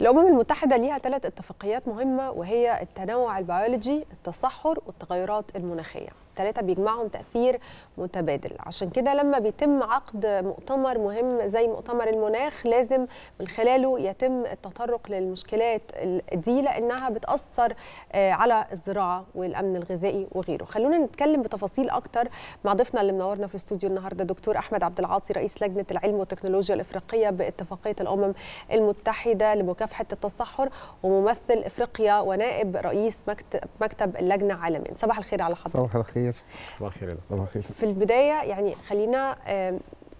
الأمم المتحدة ليها ثلاث اتفاقيات مهمة وهي التنوع البيولوجي، التصحر، والتغيرات المناخية. الثلاثه بيجمعهم تاثير متبادل عشان كده لما بيتم عقد مؤتمر مهم زي مؤتمر المناخ لازم من خلاله يتم التطرق للمشكلات دي لانها بتاثر آه، على الزراعه والامن الغذائي وغيره خلونا نتكلم بتفاصيل اكتر مع ضيفنا اللي منورنا في الاستوديو النهارده دكتور احمد عبد العاطي رئيس لجنه العلم والتكنولوجيا الافريقيه باتفاقيه الامم المتحده لمكافحه التصحر وممثل افريقيا ونائب رئيس مكتب اللجنه عالميا صباح الخير على حضرتك صباح الخير الخير طيب. صباح الخير صباح الخير في البدايه يعني خلينا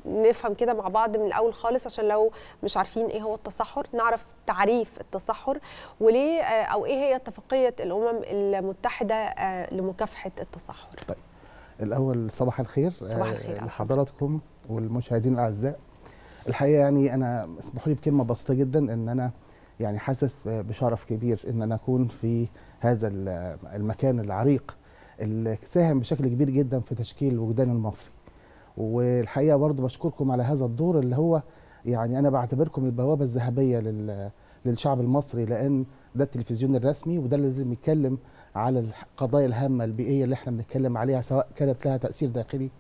نفهم كده مع بعض من الاول خالص عشان لو مش عارفين ايه هو التصحر نعرف تعريف التصحر وليه آه، او ايه هي اتفاقيه الامم المتحده آه، لمكافحه التصحر طيب الاول صباح الخير آه، صباح الخير لحضراتكم والمشاهدين الاعزاء الحقيقه يعني انا اسمحوا لي بكلمه بسيطه جدا ان انا يعني حاسس بشرف كبير ان انا اكون في هذا المكان العريق اللي ساهم بشكل كبير جدا في تشكيل الوجدان المصري والحقيقه برضو بشكركم على هذا الدور اللي هو يعني انا بعتبركم البوابه الذهبيه لل للشعب المصري لان ده التلفزيون الرسمي وده اللي لازم يتكلم على القضايا الهامه البيئيه اللي احنا بنتكلم عليها سواء كانت لها تاثير داخلي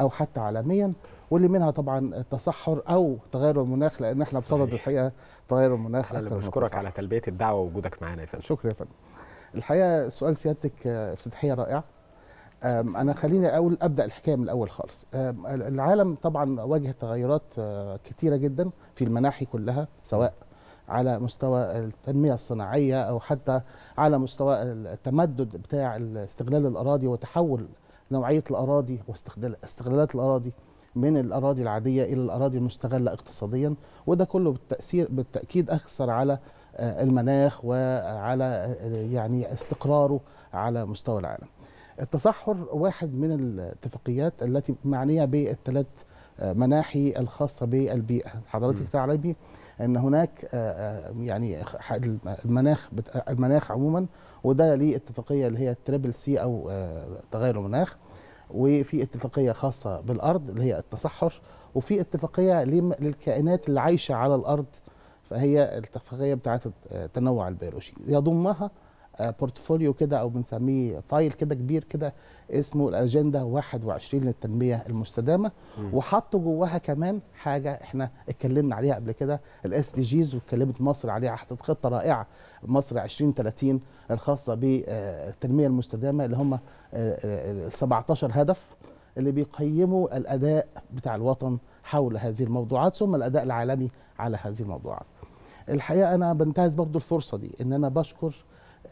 او حتى عالميا واللي منها طبعا التصحر او تغير المناخ لان احنا بصدد الحقيقه تغير المناخ انا بشكرك على تلبيه الدعوه ووجودك معانا يا فندم شكرا يا فندم الحقيقه سؤال سيادتك افتتاحيه آه، رائعه انا خليني اقول ابدا الحكايه من الاول خالص العالم طبعا واجه تغيرات آه، كثيره جدا في المناحي كلها سواء على مستوى التنمية الصناعية أو حتى على مستوى التمدد بتاع استغلال الأراضي وتحول نوعية الأراضي واستغلالات الأراضي من الأراضي العادية إلى الأراضي المستغلة اقتصاديا وده كله بالتأثير بالتأكيد أكثر على المناخ وعلى يعني استقراره على مستوى العالم. التصحر واحد من الاتفاقيات التي معنيه بالثلاث مناحي الخاصه بالبيئه، حضرتك تعلمي ان هناك يعني المناخ المناخ عموما وده ليه اتفاقيه اللي هي التريبل سي او تغير المناخ وفي اتفاقيه خاصه بالارض اللي هي التصحر وفي اتفاقيه للكائنات اللي عايشه على الارض فهي الاتفاقيه بتاعه التنوع البيولوجي يضمها بورتفوليو آه، كده او بنسميه فايل كده كبير كده اسمه الاجنده 21 للتنميه المستدامه وحط جواها كمان حاجه احنا اتكلمنا عليها قبل كده الاس دي جيز واتكلمت مصر عليها حطت خطه رائعه مصر 2030 الخاصه بالتنميه آه، المستدامه اللي هم 17 آه، هدف اللي بيقيموا الاداء بتاع الوطن حول هذه الموضوعات ثم الاداء العالمي على هذه الموضوعات الحقيقه انا بنتهز برضو الفرصه دي ان انا بشكر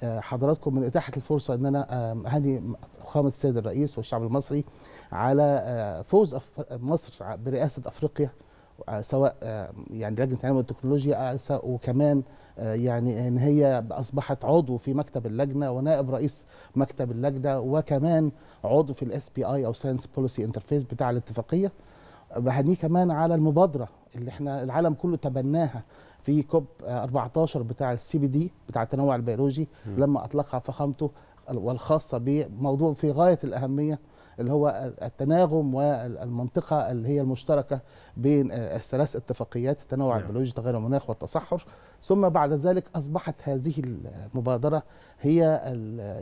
آه، حضراتكم من اتاحه الفرصه ان انا آه، اهني فخامه السيد الرئيس والشعب المصري على آه، فوز مصر برئاسه افريقيا سواء يعني لجنه العلم والتكنولوجيا وكمان يعني ان هي اصبحت عضو في مكتب اللجنه ونائب رئيس مكتب اللجنه وكمان عضو في الاس بي اي او ساينس بوليسي انترفيس بتاع الاتفاقيه بهنيه كمان على المبادره اللي احنا العالم كله تبناها في كوب 14 بتاع السي بي دي بتاع التنوع البيولوجي م. لما اطلقها فخامته والخاصه بموضوع في غايه الاهميه اللي هو التناغم والمنطقه اللي هي المشتركه بين الثلاث اتفاقيات التنوع نعم. البيولوجي تغير المناخ والتصحر ثم بعد ذلك اصبحت هذه المبادره هي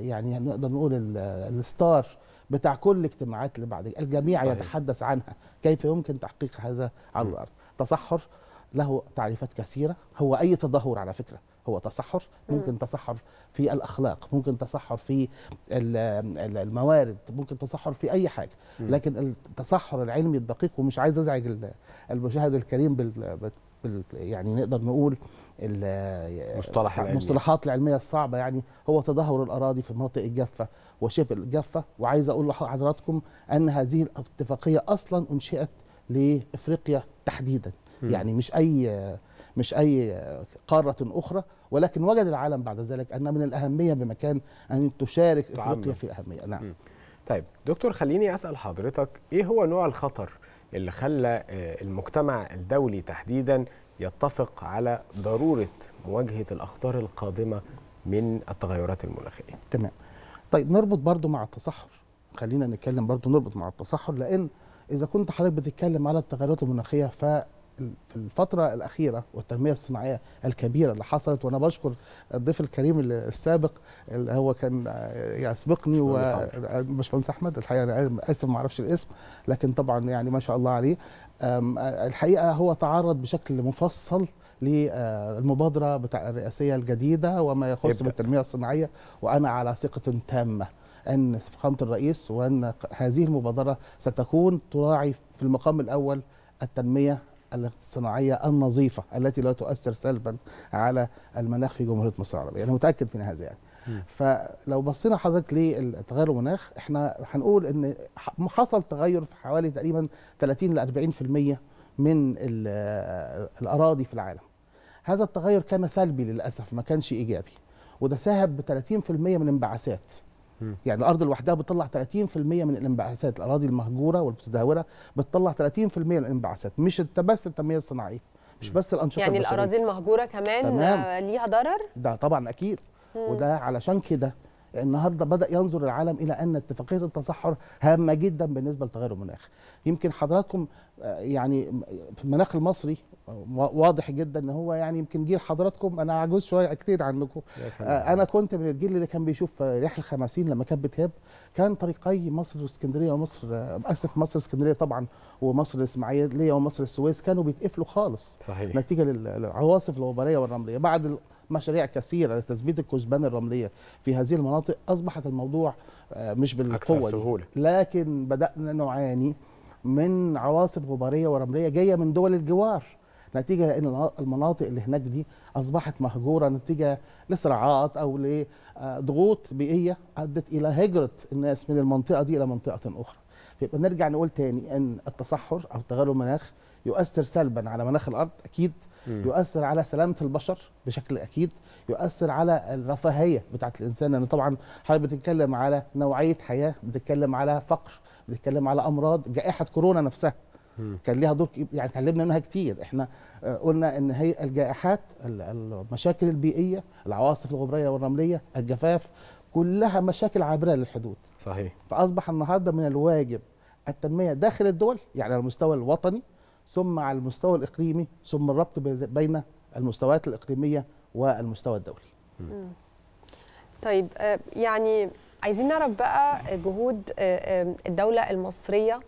يعني نقدر نقول الستار بتاع كل الاجتماعات اللي بعد الجميع صحيح. يتحدث عنها كيف يمكن تحقيق هذا على الارض تصحر له تعريفات كثيرة هو أي تدهور على فكرة هو تصحر ممكن تصحر في الأخلاق ممكن تصحر في الموارد ممكن تصحر في أي حاجة لكن التصحر العلمي الدقيق ومش عايز أزعج المشاهد الكريم بال يعني نقدر نقول المصطلح العلمي. المصطلحات العلميه الصعبه يعني هو تدهور الاراضي في المناطق الجافه وشبه الجافه وعايز اقول لحضراتكم ان هذه الاتفاقيه اصلا انشئت لافريقيا تحديدا يعني مش أي مش أي قارة أخرى ولكن وجد العالم بعد ذلك أن من الأهمية بمكان أن تشارك إفريقيا في الأهمية نعم طيب دكتور خليني أسأل حضرتك إيه هو نوع الخطر اللي خلى آه، المجتمع الدولي تحديدا يتفق على ضرورة مواجهة الأخطار القادمة من التغيرات المناخية تمام طيب نربط برضو مع التصحر خلينا نتكلم برضو نربط مع التصحر لأن إذا كنت حضرتك بتتكلم على التغيرات المناخية ف في الفتره الاخيره والتنميه الصناعيه الكبيره اللي حصلت وانا بشكر الضيف الكريم السابق اللي هو كان آه، يسبقني وباشمهندس آه، احمد الحقيقه انا اسف ما اعرفش الاسم لكن طبعا يعني ما شاء الله عليه آه، الحقيقه هو تعرض بشكل مفصل للمبادره بتاع الرئاسيه الجديده وما يخص بالتنميه الصناعيه وانا على ثقه تامه ان فخامه الرئيس وان هذه المبادره ستكون تراعي في المقام الاول التنميه الصناعية النظيفه التي لا تؤثر سلبا على المناخ في جمهوريه مصر العربيه انا متاكد من هذا يعني فلو بصينا حضرتك للتغير المناخ احنا هنقول ان حصل تغير في حوالي تقريبا 30 ل 40% من الاراضي في العالم هذا التغير كان سلبي للاسف ما كانش ايجابي وده ساهم ب 30% من الانبعاثات يعني الارض لوحدها بتطلع 30% من الانبعاثات الاراضي المهجوره والمتدهوره بتطلع 30% من الانبعاثات مش بس التنميه الصناعيه مش بس الانشطه يعني البشرية. الاراضي المهجوره كمان آه، تمام. ليها ضرر ده طبعا اكيد مم. وده علشان كده النهارده بدا ينظر العالم الى ان اتفاقيه التصحر هامه جدا بالنسبه لتغير المناخ يمكن حضراتكم آه، يعني المناخ المصري آه، واضح جدا ان هو يعني يمكن جيل حضراتكم انا عجوز شويه كتير عنكم آه، انا كنت من الجيل اللي كان بيشوف ريح الخماسين لما كانت بتهب كان طريقي مصر واسكندريه ومصر اسف مصر اسكندريه طبعا ومصر الاسماعيليه ومصر السويس كانوا بيتقفلوا خالص صحيح. نتيجه للعواصف الغباريه والرمليه بعد مشاريع كثيره لتثبيت الكثبان الرمليه في هذه المناطق اصبحت الموضوع آه، مش بالقوه أكثر سهولة. دي لكن بدانا نعاني من عواصف غباريه ورمليه جايه من دول الجوار نتيجه لان المناطق اللي هناك دي اصبحت مهجوره نتيجه لصراعات او لضغوط آه، بيئيه ادت الى هجره الناس من المنطقه دي الى منطقه اخرى يبقى نرجع نقول تاني ان التصحر او تغير المناخ يؤثر سلبا على مناخ الارض اكيد م. يؤثر على سلامه البشر بشكل اكيد يؤثر على الرفاهيه بتاعه الانسان لان طبعا حضرتك بتتكلم على نوعيه حياه بتتكلم على فقر بتتكلم على امراض جائحه كورونا نفسها كان ليها دور يعني اتعلمنا منها كتير احنا آه، قلنا ان هي الجائحات المشاكل البيئيه العواصف الغبريه والرمليه الجفاف كلها مشاكل عابره للحدود صحيح فاصبح النهارده من الواجب التنميه داخل الدول يعني على المستوى الوطني ثم على المستوى الاقليمي ثم الربط بين المستويات الاقليميه والمستوى الدولي طيب آه، يعني عايزين نعرف بقى جهود آه، الدوله المصريه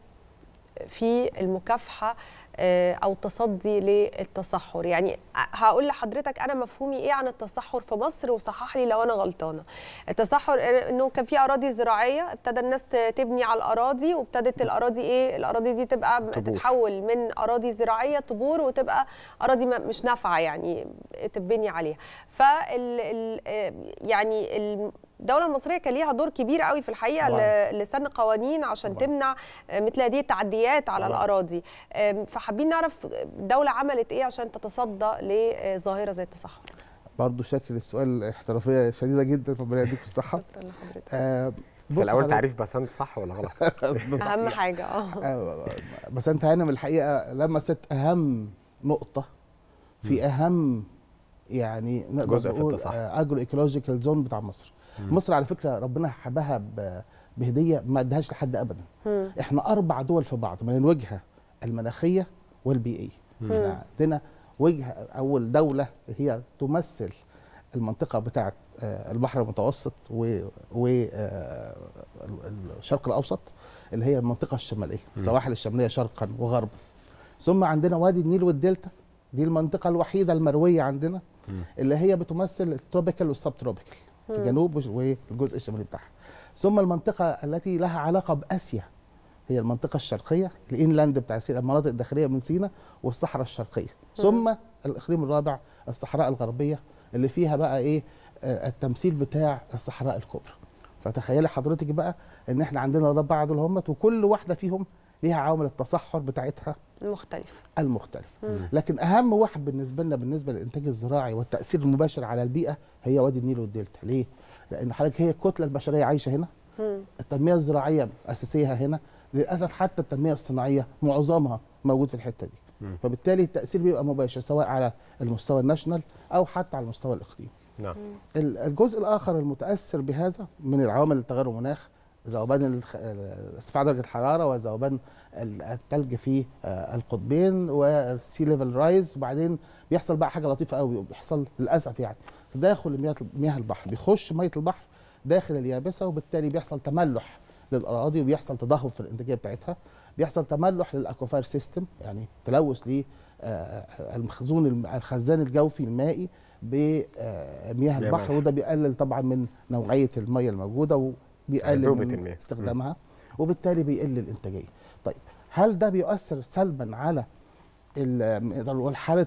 في المكافحه آه، او التصدي للتصحر يعني هقول لحضرتك انا مفهومي ايه عن التصحر في مصر وصحح لي لو انا غلطانه التصحر آه، انه كان في اراضي زراعيه ابتدى الناس تبني على الاراضي وابتدت الاراضي ايه الاراضي دي تبقى طبور. تتحول من اراضي زراعيه طبور وتبقى اراضي مش نافعه يعني تبني عليها فال آه، يعني الدوله المصريه كان ليها دور كبير قوي في الحقيقه طبعا. لسن قوانين عشان طبعا. تمنع آه، مثل هذه التعديات على طبعا. الاراضي فحابين نعرف الدوله عملت ايه عشان تتصدى لظاهره آه، زي التصحر برضه شكل السؤال احترافيه شديده جدا ربنا يديكم الصحه شكرا لحضرتك آه، بس الاول تعريف بسنت صح ولا غلط اهم حاجه اه بسنت هانم الحقيقه لمست اهم نقطه في اهم يعني نقدر جزء في التصحر اجرو ايكولوجيكال زون بتاع مصر مصر على فكره ربنا حبها بهديه ما ادهاش لحد ابدا مم. احنا اربع دول في بعض من الوجهه المناخيه والبيئيه احنا عندنا وجهه اول دوله هي تمثل المنطقه بتاعه آه، البحر المتوسط والشرق آه، الاوسط اللي هي المنطقه الشماليه السواحل الشماليه شرقا وغربا ثم عندنا وادي النيل والدلتا دي المنطقه الوحيده المرويه عندنا اللي هي بتمثل التروبيكال والسب تروبيكال في الجنوب والجزء الشمالي بتاعها ثم المنطقه التي لها علاقه باسيا هي المنطقه الشرقيه الانلاند بتاع سيناء المناطق الداخليه من سيناء والصحراء الشرقيه ثم الاقليم الرابع الصحراء الغربيه اللي فيها بقى ايه آه، التمثيل بتاع الصحراء الكبرى فتخيلي حضرتك بقى ان احنا عندنا الاربعه دول همت وكل واحده فيهم ليها عوامل التصحر بتاعتها المختلفة المختلفة مم. لكن أهم واحد بالنسبة لنا بالنسبة للإنتاج الزراعي والتأثير المباشر على البيئة هي وادي النيل والدلتا ليه؟ لأن حضرتك هي الكتلة البشرية عايشة هنا مم. التنمية الزراعية أساسيها هنا للأسف حتى التنمية الصناعية معظمها موجود في الحتة دي مم. فبالتالي التأثير بيبقى مباشر سواء على المستوى الناشونال أو حتى على المستوى الإقليمي نعم الجزء الآخر المتأثر بهذا من العوامل التغير المناخ ذوبان ارتفاع درجه الحراره وذوبان الثلج في آه، القطبين والسي ليفل رايز وبعدين بيحصل بقى حاجه لطيفه قوي بيحصل للاسف يعني تداخل مياه البحر بيخش ميه البحر داخل اليابسه وبالتالي بيحصل تملح للاراضي وبيحصل تضخم في الانتاجيه بتاعتها بيحصل تملح للاكوفير سيستم يعني تلوث للمخزون آه، الخزان الجوفي المائي بمياه آه، البحر وده بيقلل طبعا من نوعيه الميه الموجوده بيقلل من استخدامها وبالتالي بيقل الانتاجيه طيب هل ده بيؤثر سلبا على حاله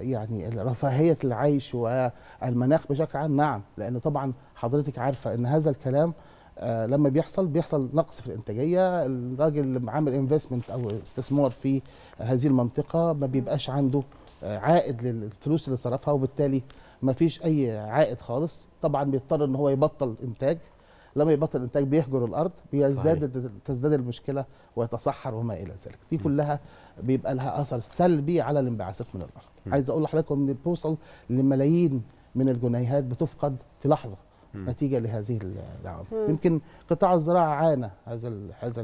يعني رفاهيه العيش والمناخ بشكل عام نعم لان طبعا حضرتك عارفه ان هذا الكلام آه لما بيحصل بيحصل نقص في الانتاجيه الراجل اللي عامل انفستمنت او استثمار في هذه المنطقه ما بيبقاش عنده آه عائد للفلوس اللي صرفها وبالتالي ما فيش اي عائد خالص طبعا بيضطر ان هو يبطل انتاج لما يبطل الانتاج بيهجر الارض بيزداد تزداد المشكله ويتصحر وما الى ذلك دي كلها بيبقى لها اثر سلبي على الانبعاثات من الارض عايز اقول لحضراتكم ان بتوصل لملايين من الجنيهات بتفقد في لحظه نتيجه لهذه العوامل يمكن قطاع الزراعه عانى هذا هذا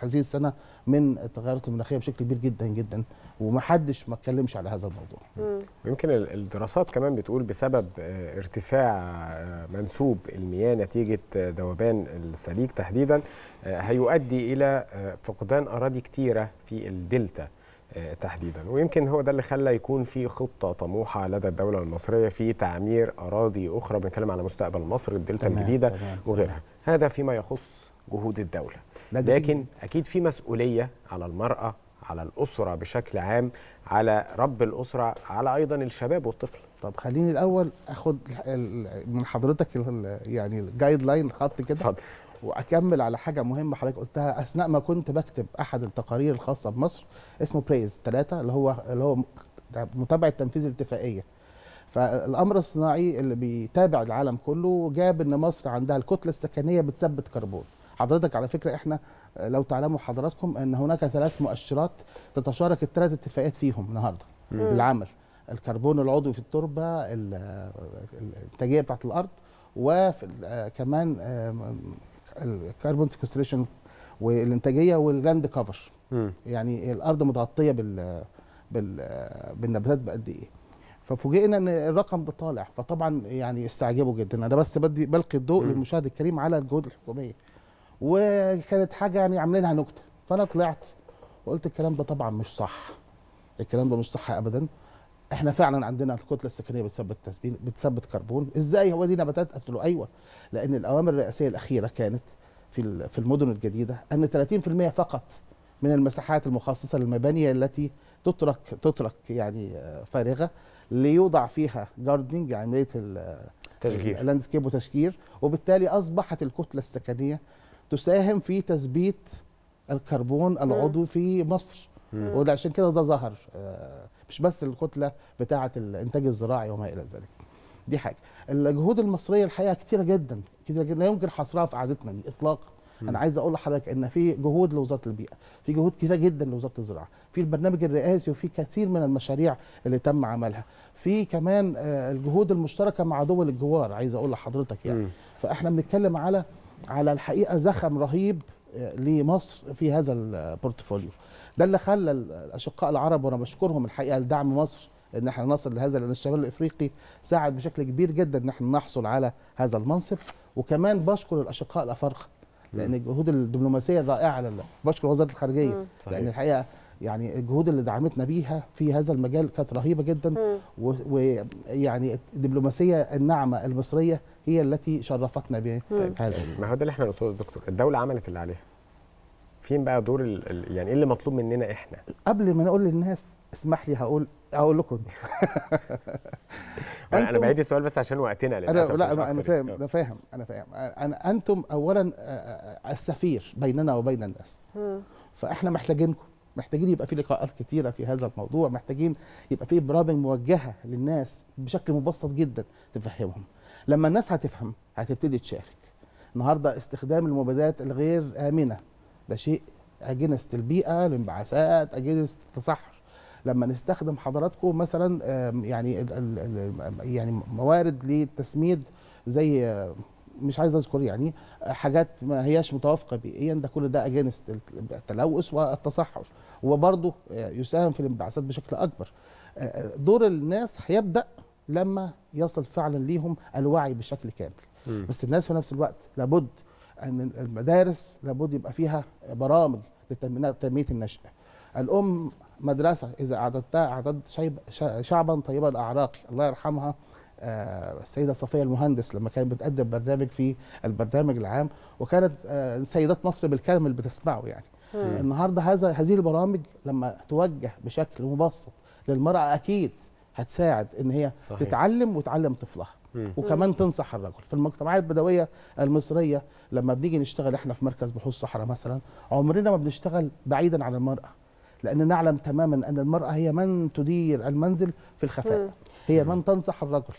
هذه السنه من التغيرات المناخيه بشكل كبير جدا جدا ومحدش ما اتكلمش على هذا الموضوع يمكن الدراسات كمان بتقول بسبب آه، ارتفاع آه، منسوب المياه نتيجه آه، ذوبان الثليج تحديدا هيؤدي الى فقدان اراضي كتيره في الدلتا آه، تحديدا ويمكن هو ده اللي خلى يكون في خطه طموحه لدى الدوله المصريه في تعمير اراضي اخرى بنتكلم على مستقبل مصر الدلتا الجديده تمام وغيرها هذا فيما يخص جهود الدوله لكن اكيد في مسؤوليه على المراه على الاسره بشكل عام على رب الاسره على ايضا الشباب والطفل طب خليني الاول اخد من حضرتك يعني الجايد لاين خط كده اتفضل واكمل على حاجه مهمه حضرتك قلتها اثناء ما كنت بكتب احد التقارير الخاصه بمصر اسمه بريز ثلاثه اللي هو اللي هو متابعه تنفيذ الاتفاقيه فالامر الصناعي اللي بيتابع العالم كله جاب ان مصر عندها الكتله السكنيه بتثبت كربون حضرتك على فكره احنا لو تعلموا حضراتكم ان هناك ثلاث مؤشرات تتشارك الثلاث اتفاقيات فيهم النهارده العمل الكربون العضوي في التربه الانتاجيه بتاعت الارض وكمان الكربون سيكستريشن والانتاجيه واللاند كفر يعني الارض متغطيه بال بال بالنباتات بقد ايه ففوجئنا ان الرقم ده طالع فطبعا يعني استعجبوا جدا انا بس بدي بلقي الضوء للمشاهد الكريم على الجهود الحكوميه وكانت حاجه يعني عاملينها نكته فانا طلعت وقلت الكلام ده طبعا مش صح الكلام ده مش صح ابدا احنا فعلا عندنا الكتله السكنيه بتثبت تسبين بتثبت كربون ازاي هو دي نباتات قلت له ايوه لان الاوامر الرئاسيه الاخيره كانت في في المدن الجديده ان 30% فقط من المساحات المخصصه للمباني التي تترك تترك يعني آه، فارغه ليوضع فيها جاردنج عمليه تشجير اللاندسكيب وتشجير وبالتالي اصبحت الكتله السكنيه تساهم في تثبيت الكربون العضوي في مصر وعشان كده ده ظهر آه، مش بس الكتله بتاعه الانتاج الزراعي وما الى ذلك دي حاجه الجهود المصريه الحقيقه كتيره جدا كتيره جدا لا يمكن حصرها في قعدتنا دي اطلاقا انا عايز اقول لحضرتك ان في جهود لوزاره البيئه في جهود كتيره جدا لوزاره الزراعه في البرنامج الرئاسي وفي كثير من المشاريع اللي تم عملها في كمان آه، الجهود المشتركه مع دول الجوار عايز اقول لحضرتك يعني فاحنا بنتكلم على على الحقيقه زخم رهيب آه، لمصر في هذا البورتفوليو آه، ده اللي خلى الاشقاء العرب وانا بشكرهم الحقيقه لدعم مصر ان احنا نصل لهذا لان الشمال الافريقي ساعد بشكل كبير جدا ان احنا نحصل على هذا المنصب وكمان بشكر الاشقاء الافارقه لان الجهود الدبلوماسيه الرائعه لله بشكر وزاره الخارجيه لان الحقيقه يعني الجهود اللي دعمتنا بيها في هذا المجال كانت رهيبه جدا ويعني الدبلوماسيه الناعمه المصريه هي التي شرفتنا بهذا ما هو ده اللي احنا نقصده دكتور الدوله عملت اللي عليها فين بقى دور الـ يعني ايه اللي مطلوب مننا احنا قبل ما اقول للناس اسمح لي هقول هقول لكم انا انا بعيد السؤال بس عشان وقتنا للاسف لا أنا, انا يعني. فاهم انا فاهم انا فاهم انا انتم اولا السفير بيننا وبين الناس فاحنا محتاجينكم محتاجين يبقى في لقاءات كتيره في هذا الموضوع محتاجين يبقى في برامج موجهه للناس بشكل مبسط جدا تفهمهم لما الناس هتفهم هتبتدي تشارك النهارده استخدام المبادرات الغير امنه ده شيء اجنست البيئه الانبعاثات اجنست التصحر لما نستخدم حضراتكم مثلا يعني يعني موارد للتسميد زي مش عايز اذكر يعني حاجات ما هياش متوافقه بيئيا ده كل ده اجينست التلوث والتصحر وبرضه آه، يساهم في الانبعاثات بشكل اكبر آه، آه، دور الناس هيبدا لما يصل فعلا ليهم الوعي بشكل كامل م. بس الناس في نفس الوقت لابد ان المدارس لابد يبقى فيها برامج لتنميه النشأة الام مدرسه اذا اعددتها اعددت شعبا طيبا الاعراقي الله يرحمها آه، السيده صفيه المهندس لما كانت بتقدم برنامج في البرنامج العام وكانت آه، سيدات مصر بالكامل بتسمعه يعني النهارده هذا هذه البرامج لما توجه بشكل مبسط للمراه اكيد هتساعد ان هي صحيح. تتعلم وتعلم طفلها وكمان تنصح الرجل في المجتمعات البدويه المصريه لما بنيجي نشتغل احنا في مركز بحوث صحراء مثلا عمرنا ما بنشتغل بعيدا عن المراه لان نعلم تماما ان المراه هي من تدير المنزل في الخفاء هي من تنصح الرجل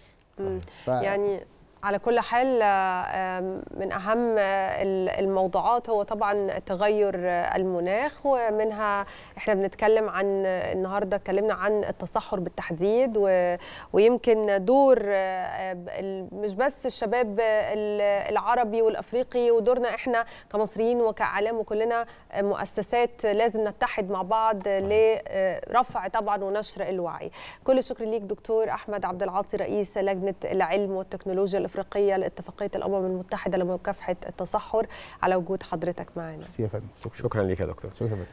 يعني على كل حال آه، من أهم آه، الموضوعات هو طبعا تغير آه، المناخ ومنها احنا بنتكلم عن النهارده اتكلمنا عن التصحر بالتحديد ويمكن دور مش بس الشباب العربي والافريقي ودورنا احنا كمصريين وكاعلام وكلنا مؤسسات لازم نتحد مع بعض لرفع طبعا ونشر الوعي كل الشكر ليك دكتور احمد عبد العاطي رئيس لجنه العلم والتكنولوجيا الافريقيه لاتفاقيه الامم المتحده لمكافحه التصحر على وجود حضرتك معنا. شكرا لك يا دكتور. شكرا